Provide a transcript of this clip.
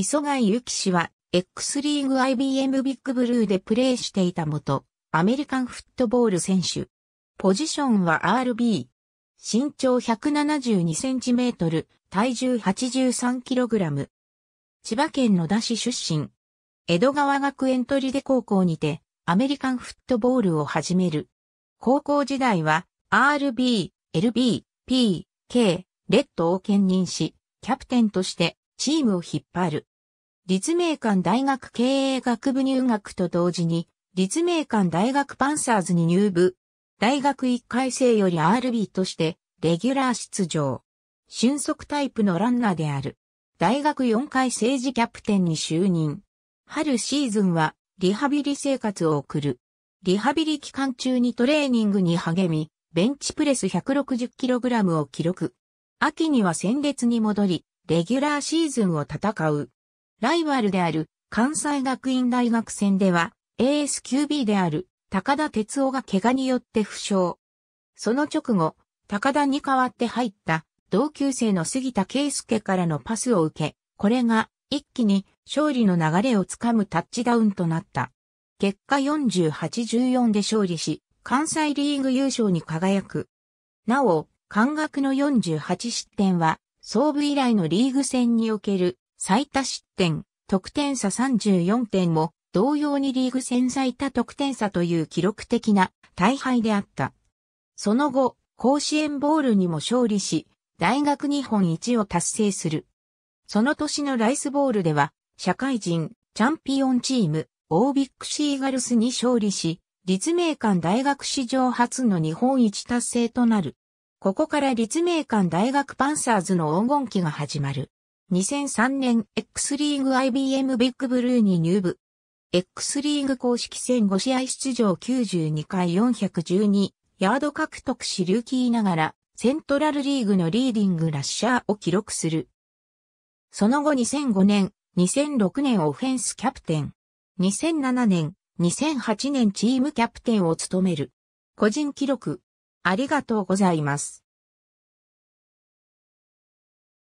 磯貝由紀氏は、X リーグ IBM ビッグブルーでプレーしていた元、アメリカンフットボール選手。ポジションは RB。身長1 7 2センチメートル、体重 83kg。千葉県野田市出身。江戸川学園取出高校にて、アメリカンフットボールを始める。高校時代は、RB、LB、P、K、レッドを兼任し、キャプテンとしてチームを引っ張る。立命館大学経営学部入学と同時に、立命館大学パンサーズに入部。大学1回生より RB として、レギュラー出場。俊足タイプのランナーである。大学4回政治キャプテンに就任。春シーズンは、リハビリ生活を送る。リハビリ期間中にトレーニングに励み、ベンチプレス 160kg を記録。秋には戦列に戻り、レギュラーシーズンを戦う。ライバルである関西学院大学戦では、ASQB である高田哲夫が怪我によって負傷。その直後、高田に代わって入った同級生の杉田圭介からのパスを受け、これが一気に勝利の流れをつかむタッチダウンとなった。結果48-14で勝利し、関西リーグ優勝に輝く。なお、関学の48失点は創部以来のリーグ戦における最多失点、得点差34点も同様にリーグ戦最多得点差という記録的な大敗であった。その後、甲子園ボールにも勝利し、大学日本一を達成する。その年のライスボールでは、社会人、チャンピオンチーム、オービックシーガルスに勝利し、立命館大学史上初の日本一達成となる。ここから立命館大学パンサーズの黄金期が始まる。2003年 X リーグ IBM ビッグブルーに入部。X リーグ公式戦5試合出場92回412ヤード獲得しルーキーながらセントラルリーグのリーディングラッシャーを記録する。その後2005年、2006年オフェンスキャプテン。2007年、2008年チームキャプテンを務める。個人記録、ありがとうございます。